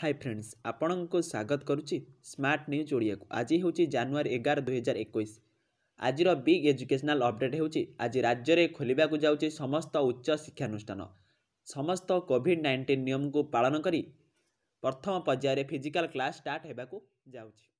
high friends ଆପଣଙ୍କୁ ସ୍ୱାଗତ କରୁଛି ସ୍ମାର୍ଟ ନ୍ୟୁଜ୍ ଓଡ଼ିଆକୁ ଆଜି ହେଉଛି ଜାନୁଆରୀ ଏଗାର ଦୁଇହଜାର ଏକୋଇଶ ଆଜିର ବିଗ୍ ଏଜୁକେସନାଲ୍ ଅପଡ଼େଟ୍ ହେଉଛି ଆଜି ରାଜ୍ୟରେ ଖୋଲିବାକୁ ଯାଉଛି ସମସ୍ତ ଉଚ୍ଚ ଶିକ୍ଷାନୁଷ୍ଠାନ ସମସ୍ତ କୋଭିଡ଼ ନାଇଣ୍ଟିନ୍ ନିୟମକୁ ପାଳନ କରି ପ୍ରଥମ ପର୍ଯ୍ୟାୟରେ ଫିଜିକାଲ୍ କ୍ଲାସ୍ ଷ୍ଟାର୍ଟ ହେବାକୁ ଯାଉଛି